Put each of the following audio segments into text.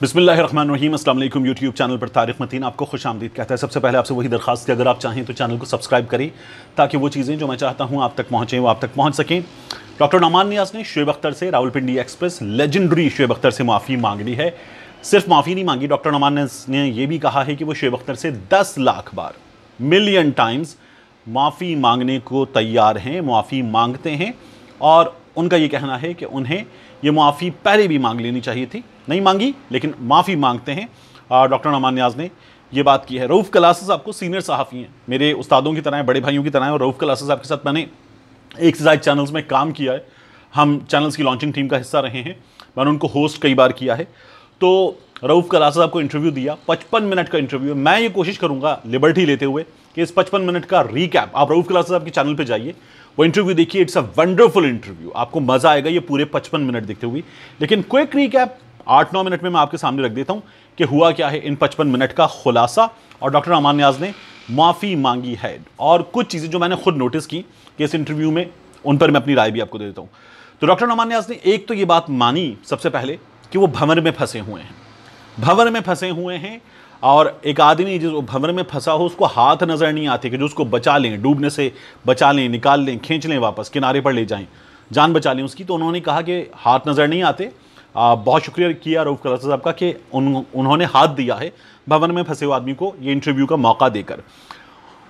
बिस्मिल्लाम अल्लाम YouTube channel पर तारिक मतीन आपको खुश आमदीद कहता है सबसे पहले आपसे वही दरख्वास्त कि अगर आप चाहें तो चैनल को सब्सक्राइब करें ताकि वो चीज़ें जो मैं चाहता हूँ आप तक पहुँचें वो आप तक पहुँच सकें डॉक्टर नमान नियाज ने शुएब अख्तर से रावलपिंडी एक्सप्रेस लेजेंडरी शुएब अख्तर से माफ़ी मांग ली है सिर्फ माफ़ी नहीं मांगी डॉक्टर नमान ने ये भी कहा है कि वो शुएब अख्तर से दस लाख बार मिलियन टाइम्स माफ़ी मांगने को तैयार हैं माफ़ी मांगते हैं और उनका ये कहना है कि उन्हें ये माफ़ी पहले भी मांग लेनी चाहिए थी नहीं मांगी लेकिन माफ़ी मांगते हैं डॉक्टर नमान न्याज ने ये बात की है रऊफ़ क्लासेस आपको सीनियर सहाफ़ी हैं मेरे उस्तादों की तरह हैं बड़े भाइयों की तरह हैं और रऊफ़ क्लासेस आपके साथ मैंने एक से ज़्यादा चैनल्स में काम किया है हम चैनल्स की लॉन्चिंग टीम का हिस्सा रहे हैं मैंने उनको होस्ट कई बार किया है तो रऊफ़ क्लासेस आपको इंटरव्यू दिया पचपन मिनट का इंटरव्यू है मैं ये कोशिश करूँगा लिबर्टी लेते हुए कि इस पचपन मिनट का रीकैप आप रऊफ़ क्लासेस आपके चैनल पर जाइए वो इंटरव्यू देखिए इट्स अ वंडरफुल इंटरव्यू आपको मज़ा आएगा ये पूरे पचपन मिनट देखते हुए लेकिन क्विक रीकैप आठ नौ मिनट में मैं आपके सामने रख देता हूँ कि हुआ क्या है इन पचपन मिनट का खुलासा और डॉक्टर अमान न्याज ने माफ़ी मांगी है और कुछ चीज़ें जो मैंने खुद नोटिस की कि इस इंटरव्यू में उन पर मैं अपनी राय भी आपको दे देता हूँ तो डॉक्टर अमान न्याज ने एक तो ये बात मानी सबसे पहले कि वो भंवर में फंसे हुए हैं भंवर में फंसे हुए हैं और एक आदमी जो भंवर में फंसा हो उसको हाथ नज़र नहीं आते कि जो उसको बचा लें डूबने से बचा लें निकाल लें खींच लें वापस किनारे पर ले जाएं जान बचा लें उसकी तो उन्होंने कहा कि हाथ नज़र नहीं आते आ, बहुत शुक्रिया किया रऊफ़ कलासा साहब का कि उन, उन्होंने हाथ दिया है भवन में फंसे हुए आदमी को ये इंटरव्यू का मौका देकर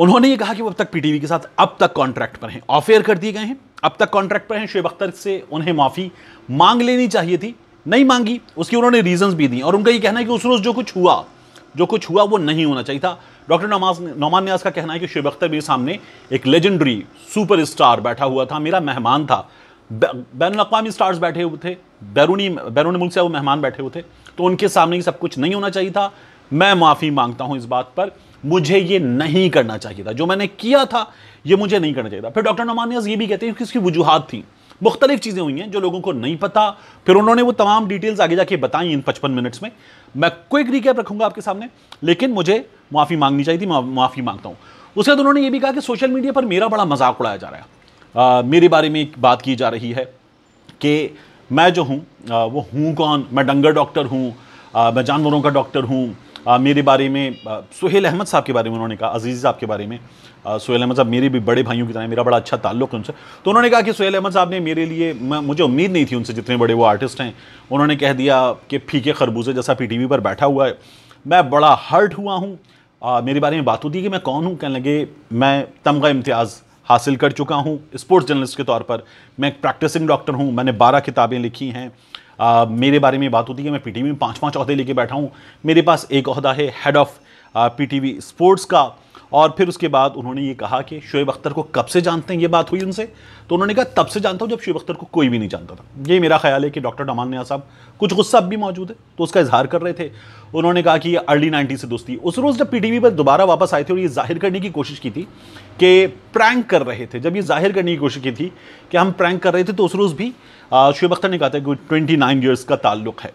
उन्होंने ये कहा कि वो अब तक पीटीवी के साथ अब तक कॉन्ट्रैक्ट पर हैं ऑफेयर कर दिए गए हैं अब तक कॉन्ट्रैक्ट पर हैं शेब अख्तर से उन्हें माफ़ी मांग लेनी चाहिए थी नहीं मांगी उसकी उन्होंने रीजंस भी दी और उनका ये कहना है कि उस रोज़ जो कुछ हुआ जो कुछ हुआ वो नहीं होना चाहिए था डॉक्टर नमाज नौमान न्याज का कहना है कि शेब अख्तर मेरे सामने एक लेजेंडरी सुपर बैठा हुआ था मेरा मेहमान था बैन अवी स्टार्स बैठे हुए थे बैरूनी बैरून मुल्क से वो मेहमान बैठे हुए थे तो उनके सामने ये सब कुछ नहीं होना चाहिए था मैं माफ़ी मांगता हूँ इस बात पर मुझे ये नहीं करना चाहिए था जो मैंने किया था ये मुझे नहीं करना चाहिए था फिर डॉक्टर नमानियाज ये भी कहते हैं कि उसकी वजूहत थी मुख्तलिफ चीज़ें हुई हैं जो लोगों को नहीं पता फिर उन्होंने वो तमाम डिटेल्स आगे जाके बताई इन पचपन मिनट्स में मैं क्विक रिकैप रखूंगा आपके सामने लेकिन मुझे माफ़ी मांगनी चाहिए थी माफ़ी मांगता हूँ उसके बाद उन्होंने ये भी कहा कि सोशल मीडिया पर मेरा बड़ा मजाक उड़ाया जा रहा है आ, मेरे बारे में एक बात की जा रही है कि मैं जो हूँ वो हूँ कौन मैं डंगर डॉक्टर हूँ मैं जानवरों का डॉक्टर हूँ मेरे बारे में सुहेल अहमद साहब के बारे में उन्होंने कहा अजीज़ साहब के बारे में सुहेल अहमद साहब मेरे भी बड़े भाइयों की तरह मेरा बड़ा अच्छा ताल्लुक है उनसे तो उन्होंने कहा कि सुहेल अहमद साहब ने मेरे लिए मुझे उम्मीद नहीं थी उनसे जितने बड़े वो आर्टिस्ट हैं उन्होंने कह दिया कि फीके खरबूजे जैसा पी पर बैठा हुआ है मैं बड़ा हर्ट हुआ हूँ मेरे बारे में बात होती है कि मैं कौन हूँ कहने लगे मैं तमगा इम्तियाज़ हासिल कर चुका हूँ स्पोर्ट्स जर्नलिस्ट के तौर पर मैं एक प्रैक्टिसिंग डॉक्टर हूँ मैंने बारह किताबें लिखी हैं आ, मेरे बारे में बात होती है मैं पीटीवी में पाँच पाँच अहदे लेके बैठा हूँ मेरे पास एक अहदा है हेड ऑफ़ पीटीवी स्पोर्ट्स का और फिर उसके बाद उन्होंने ये कहा कि शुएब अख्तर को कब से जानते हैं ये बात हुई उनसे तो उन्होंने कहा तब से जानता हूँ जब शुएब अख्तर को कोई भी नहीं जानता था ये मेरा ख्याल है कि डॉक्टर डमान न्याज साहब कुछ गुस्सा अब भी मौजूद है तो उसका इजहार कर रहे थे उन्होंने कहा कि ये अर्ली नाइन्टी से दोस्ती उस रोज़ जब पी पर दोबारा वापस आए थे और ये जाहिर करने की कोशिश की थी कि प्रैंक कर रहे थे जब ये जाहिर करने की कोशिश की थी कि हम प्रैंक कर रहे थे तो उस रोज़ भी शुएब अख्तर ने कहा था कि ट्वेंटी नाइन ईयर्स का ताल्लुक है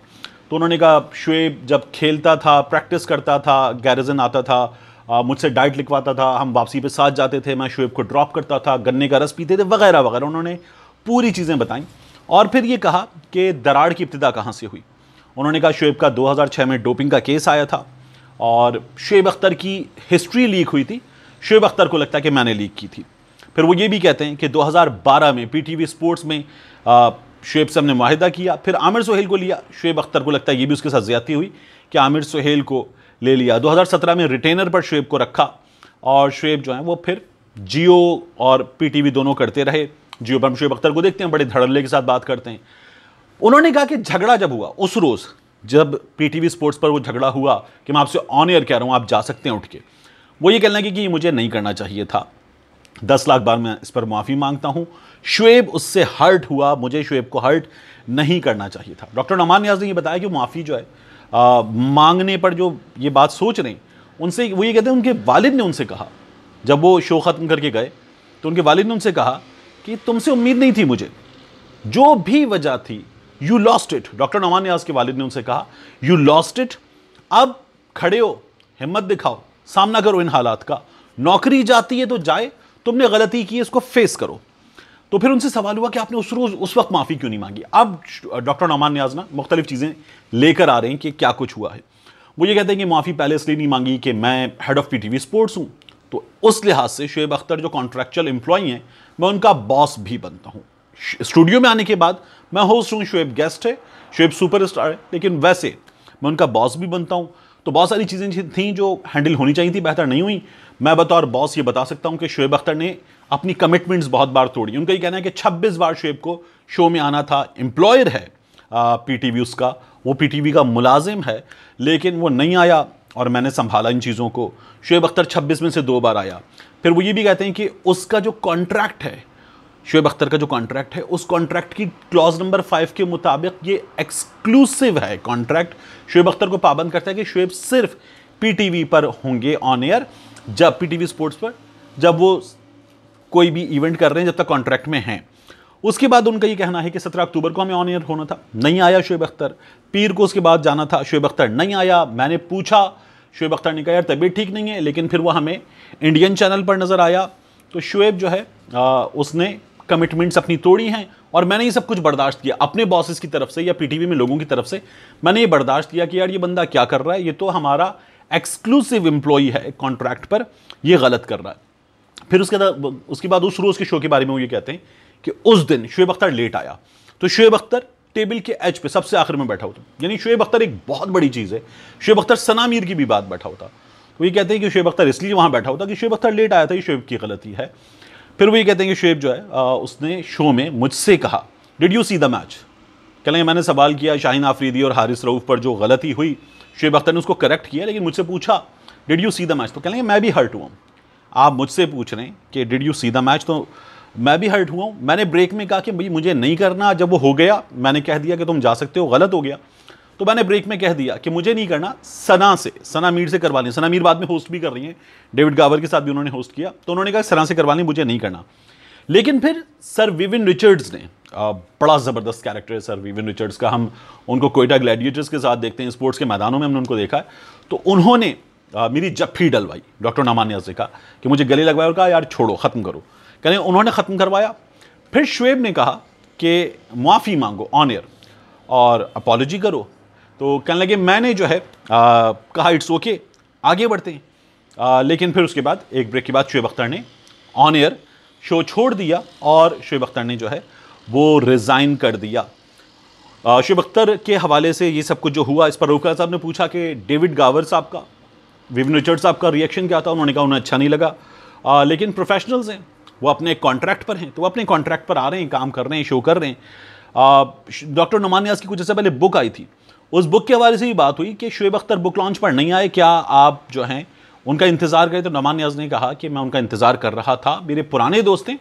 तो उन्होंने कहा शुएब जब खेलता था प्रैक्टिस करता था गैरजन आता था मुझसे डाइट लिखवाता था हम वापसी पे साथ जाते थे मैं शुएब को ड्रॉप करता था गन्ने का रस पीते थे वगैरह वगैरह उन्होंने पूरी चीज़ें बताई और फिर ये कहा कि दराड़ की इब्तदा कहाँ से हुई उन्होंने कहा शुएब का 2006 में डोपिंग का केस आया था और शुएब अख्तर की हिस्ट्री लीक हुई थी शुएब अख्तर को लगता है कि मैंने लीक की थी फिर वो ये भी कहते हैं कि 2012 में पीटीवी स्पोर्ट्स में शुएब से हमने माहिदा किया फिर आमिर सोहेल को लिया शुएब अख्तर को लगता है ये भी उसके साथ ज़्यादती हुई कि आमिर सोहेल को ले लिया 2017 में रिटेनर पर शुएब को रखा और शुएब जो है वो फिर जियो और पीटीवी दोनों करते रहे जियो पर हम शुएब अख्तर को देखते हैं बड़े धड़ल्ले के साथ बात करते हैं उन्होंने कहा कि झगड़ा जब हुआ उस रोज़ जब पीटीवी स्पोर्ट्स पर वो झगड़ा हुआ कि मैं आपसे ऑन एयर कह रहा हूँ आप जा सकते हैं उठ के वो ये कहना कि, कि मुझे नहीं करना चाहिए था दस लाख बार मैं इस पर माफ़ी मांगता हूँ शुएब उससे हर्ट हुआ मुझे शुएब को हर्ट नहीं करना चाहिए था डॉक्टर नमान न्याज ने यह बताया कि माफ़ी जो है आ, मांगने पर जो ये बात सोच रहे हैं उनसे वो ये कहते हैं उनके वालिद ने उनसे कहा जब वो शो ख़त्म करके गए तो उनके वालिद ने उनसे कहा कि तुमसे उम्मीद नहीं थी मुझे जो भी वजह थी you lost it doctor Nauman Niaz के वालिद ने उनसे कहा यू लॉस्ट इट अब खड़े हो हिम्मत दिखाओ सामना करो इन हालात का नौकरी जाती है तो जाए तुमने गलती की है इसको फेस करो तो फिर उनसे सवाल हुआ कि आपने उस रोज़ उस वक्त माफ़ी क्यों नहीं मांगी अब डॉक्टर नमान न्याजना मुख्तलिफ चीज़ें लेकर आ रहे हैं कि क्या कुछ हुआ है वो ये कहते हैं कि माफ़ी पहले इसलिए नहीं मांगी कि मैं हेड ऑफ़ पी स्पोर्ट्स हूँ तो उस लिहाज से शुएब अख्तर जो कॉन्ट्रेक्चुअल एम्प्लॉई हैं मैं उनका बॉस भी बनता हूँ स्टूडियो में आने के बाद मैं होस्ट हूँ शुएब गेस्ट है शुएब सुपर स्टार है लेकिन वैसे मैं उनका बॉस भी बनता हूँ तो बहुत सारी चीज़ें थी जो हैंडल होनी चाहिए थी बेहतर नहीं हुई मैं बतौर बॉस ये बता सकता हूँ कि शुएब अख्तर ने अपनी कमिटमेंट्स बहुत बार तोड़ी उनका ये कहना है कि छब्बीस बार शुएब को शो में आना था एम्प्लॉयर है पी टी वी उसका वो पी टी वी का मुलाजिम है लेकिन वो नहीं आया और मैंने संभाला इन चीज़ों को शुएब अख्तर छब्बीस में से दो बार आया फिर वो ये भी कहते हैं कि उसका जो कॉन्ट्रैक्ट है शुएब अख्तर का जो कॉन्ट्रैक्ट है उस कॉन्ट्रैक्ट की क्लॉज नंबर फाइव के मुताबिक ये एक्सक्लूसिव है कॉन्ट्रैक्ट शुएब अख्तर को पाबंद करता है कि शुएब सिर्फ पीटीवी पर होंगे ऑन एयर जब पीटीवी स्पोर्ट्स पर जब वो कोई भी इवेंट कर रहे हैं जब तक कॉन्ट्रैक्ट में हैं उसके बाद उनका ये कहना है कि सत्रह अक्टूबर को हमें ऑन एयर होना था नहीं आया शुएब अख्तर पीर को उसके बाद जाना था शुएब अख्तर नहीं आया मैंने पूछा शुएब अख्तर ने कहा यार तबीयत ठीक नहीं है लेकिन फिर वो हमें इंडियन चैनल पर नज़र आया तो शुएब जो है आ, उसने कमिटमेंट्स अपनी तोड़ी हैं और मैंने ये सब कुछ बर्दाश्त किया अपने बॉसेस की तरफ से या पीटीवी में लोगों की तरफ से मैंने ये बर्दाश्त किया कि यार ये बंदा क्या कर रहा है ये तो हमारा एक्सक्लूसिव एम्प्लॉई है कॉन्ट्रैक्ट पर ये गलत कर रहा है फिर उसके बाद उसके बाद उस रोज़ के शो के बारे में वो ये कहते हैं कि उस दिन शुएब अख्तर लेट आया तो शुएब अख्तर टेबल के एच पे सबसे आखिर में बैठा होता यानी शुएब अख्तर एक बहुत बड़ी चीज़ है शुएब अख्तर सना मीर की भी बात बैठा होता तो ये कहते हैं कि शुएब अख्तर इसलिए वहाँ बैठा होता कि शुएब अख्तर लेट आया था ये शुएब की गलती है फिर वही कहते हैं कि शुएब जो है आ, उसने शो में मुझसे कहा did you see the match लेंगे मैंने सवाल किया शाहिन आफरीदी और हारिस रऊफ पर जो गलती हुई शुएब अख्तर ने उसको करेक्ट किया लेकिन मुझसे पूछा did you see the match तो कहेंगे मैं भी हर्ट हुआ हूँ आप मुझसे पूछ रहे हैं कि did you see the match तो मैं भी हर्ट हुआ हूँ मैंने ब्रेक में कहा कि भाई मुझे नहीं करना जब वो हो गया मैंने कह दिया कि तुम जा सकते हो गलत हो गया तो मैंने ब्रेक में कह दिया कि मुझे नहीं करना सना से सना मीर से करवा लें सना मीर बाद में होस्ट भी कर रही हैं डेविड गावर के साथ भी उन्होंने होस्ट किया तो उन्होंने कहा सना से करवा लें मुझे नहीं करना लेकिन फिर सर विविन रिचर्ड्स ने बड़ा ज़बरदस्त कैरेक्टर है सर विविन रिचर्ड्स का हम उनको कोयटा ग्लैडिएटर्स के साथ देखते हैं स्पोर्ट्स के मैदानों में हमने उनको देखा है तो उन्होंने आ, मेरी जफ्फी डलवाई डॉक्टर नामान्या से कहा कि मुझे गले लगवाया और कहा यार छोड़ो ख़त्म करो कहें उन्होंने ख़त्म करवाया फिर शुएब ने कहा कि माफ़ी मांगो ऑन एयर और अपॉलोजी करो तो कहने लगे मैंने जो है आ, कहा इट्स ओके आगे बढ़ते हैं आ, लेकिन फिर उसके बाद एक ब्रेक के बाद शुएब अख्तर ने ऑन एयर शो छोड़ दिया और शुएब अख्तर ने जो है वो रिज़ाइन कर दिया शुएब अख्तर के हवाले से ये सब कुछ जो हुआ इस पर रोका साहब ने पूछा कि डेविड गावर साहब का विविन रिचर्ड साहब का रिएक्शन क्या था उन्होंने कहा उन्हें अच्छा नहीं लगा आ, लेकिन प्रोफेशनल्स हैं वो अपने कॉन्ट्रैक्ट पर हैं तो वो अपने कॉन्ट्रैक्ट पर आ रहे हैं काम कर रहे हैं शो कर रहे हैं डॉक्टर नुमान की कुछ ऐसे पहले बुक आई थी उस बुक के हवाले से भी बात हुई कि शुएब अख्तर बुक लॉन्च पर नहीं आए क्या आप जो हैं उनका इंतज़ार करें तो नमान न्याज ने कहा कि मैं उनका इंतज़ार कर रहा था मेरे पुराने दोस्त हैं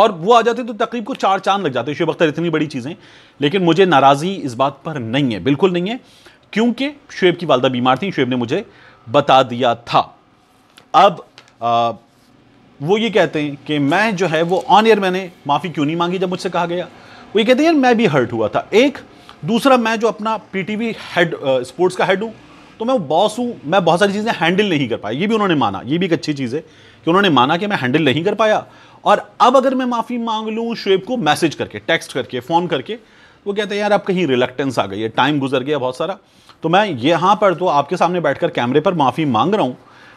और वो आ जाते तो तकरीब को चार चांद लग जाते शुएब अख्तर इतनी बड़ी चीज़ें लेकिन मुझे नाराज़गी इस बात पर नहीं है बिल्कुल नहीं है क्योंकि शुएब की वालदा बीमार थी शुएब ने मुझे बता दिया था अब वो ये कहते हैं कि मैं जो है वो ऑन ईयर मैंने माफ़ी क्यों नहीं मांगी जब मुझसे कहा गया वो ये कहते हैं यार मैं भी हर्ट हुआ था एक दूसरा मैं जो अपना पीटीवी हेड स्पोर्ट्स का हेड हूँ तो मैं बॉस हूँ मैं बहुत सारी चीज़ें हैंडल नहीं कर पाया ये भी उन्होंने माना ये भी एक अच्छी चीज़ है कि उन्होंने माना कि मैं हैंडल नहीं कर पाया और अब अगर मैं माफ़ी मांग लूँ शुएब को मैसेज करके टेक्स्ट करके फ़ोन करके वो कहते हैं यार अब कहीं रिलक्टेंस आ गई है टाइम गुजर गया बहुत सारा तो मैं यहाँ पर तो आपके सामने बैठकर कैमरे पर माफ़ी मांग रहा हूँ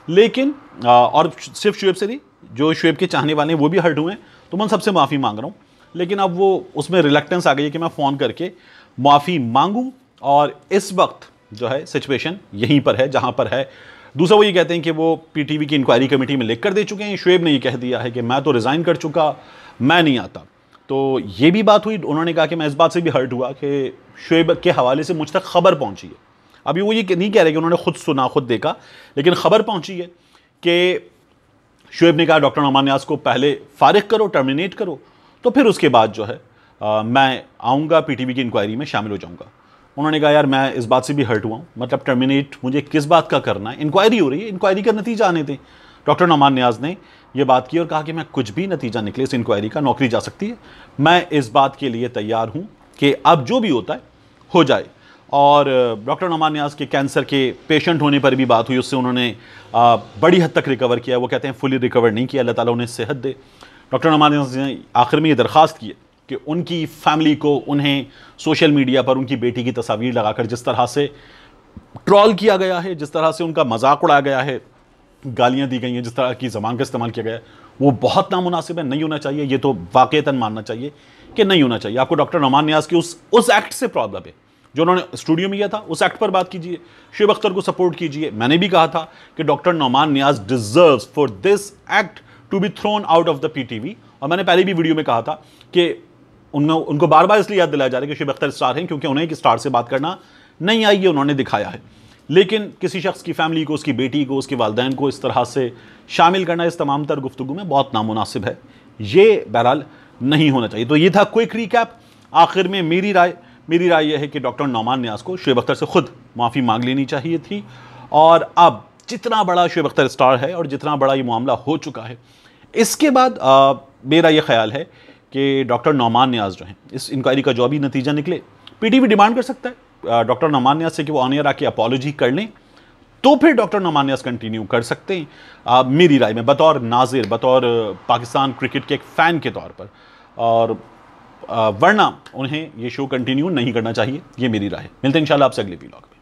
लेकिन और सिर्फ शुएब से नहीं जो शुएब के चाहने वाले हैं वो भी हर्ट हुए हैं तो मैं सबसे माफ़ी मांग रहा हूँ लेकिन अब वो उसमें रिलक्टेंस आ गई है कि मैं फ़ोन करके माफ़ी मांगूँ और इस वक्त जो है सिचुएशन यहीं पर है जहाँ पर है दूसरा वो ये कहते हैं कि वो पीटीवी की इंक्वायरी कमेटी में लिख कर दे चुके हैं शुएब ने ये कह दिया है कि मैं तो रिज़ाइन कर चुका मैं नहीं आता तो ये भी बात हुई उन्होंने कहा कि मैं इस बात से भी हर्ट हुआ कि शुएब के हवाले से मुझ तक खबर पहुंची है अभी वो ये नहीं कह रहे कि उन्होंने खुद सुना खुद देखा लेकिन खबर पहुँची है कि शुएब ने कहा डॉक्टर नमान को पहले फारिग करो टर्मिनेट करो तो फिर उसके बाद जो है आ, मैं आऊँगा पी की इंक्वायरी में शामिल हो जाऊँगा उन्होंने कहा यार मैं इस बात से भी हर्ट हुआ हूँ मतलब टर्मिनेट मुझे किस बात का करना है इंक्वायरी हो रही है इंक्वायरी का नतीजा आने दें डॉक्टर नमान न्याज ने यह बात की और कहा कि मैं कुछ भी नतीजा निकले इस इंक्वायरी का नौकरी जा सकती है मैं इस बात के लिए तैयार हूँ कि अब जो भी होता है हो जाए और डॉक्टर नमान न्याज के कैंसर के पेशेंट होने पर भी बात हुई उससे उन्होंने बड़ी हद तक रिकवर किया वो कहते हैं फुली रिकवर नहीं किया अल्लाह ताला उन्हें सेहत दे डॉक्टर नमान न्याज ने आखिर में ये दरख्वास्त की है कि उनकी फैमिली को उन्हें सोशल मीडिया पर उनकी बेटी की तस्वीर लगाकर जिस तरह से ट्रॉल किया गया है जिस तरह से उनका मजाक उड़ाया गया है गालियां दी गई हैं जिस तरह की जबान का इस्तेमाल किया गया है वो बहुत नामुनासिब है नहीं होना चाहिए ये तो वाक़ता मानना चाहिए कि नहीं होना चाहिए आपको डॉक्टर नमान न्याज की उस उस एक्ट से प्रॉब्लम है जो उन्होंने स्टूडियो में किया था उस एक्ट पर बात कीजिए शिव अख्तर को सपोर्ट कीजिए मैंने भी कहा था कि doctor Nauman Niaz deserve for this act to be thrown out of the PTV और मैंने पहले भी वीडियो में कहा था कि उन उनको बार बार इसलिए याद दिलाया जा रहा है कि शेब अख्तर स्टार हैं क्योंकि उन्हें एक स्टार से बात करना नहीं आई है उन्होंने दिखाया है लेकिन किसी शख्स की फैमिली को उसकी बेटी को उसके वालदेन को इस तरह से शामिल करना इस तमाम तर गुफ्तु में बहुत नामुनासिब है ये बहरहाल नहीं होना चाहिए तो ये था क्विक रिकैप आखिर में मेरी राय मेरी राय यह है कि डॉक्टर नौमान न्याज को शेब अख्तर से खुद माफ़ी मांग लेनी चाहिए थी और अब जितना बड़ा शेब अख्तर स्टार है और जितना बड़ा ये मामला हो चुका है इसके बाद आ, मेरा ये ख्याल है कि डॉक्टर नौमान न्याज जो हैं इस इंक्वायरी का जो भी नतीजा निकले पीटीवी डिमांड कर सकता है डॉक्टर नौमान न्याज से कि वो ऑनियर आके अपॉलोजी कर लें तो फिर डॉक्टर नौमान न्याज कंटिन्यू कर सकते हैं आ, मेरी राय में बतौर नाजिर बतौर पाकिस्तान क्रिकेट के एक फ़ैन के तौर पर और आ, वरना उन्हें ये शो कंटिन्यू नहीं करना चाहिए ये मेरी राय मिलते हैं इंशाल्लाह आपसे अगले वीलॉग में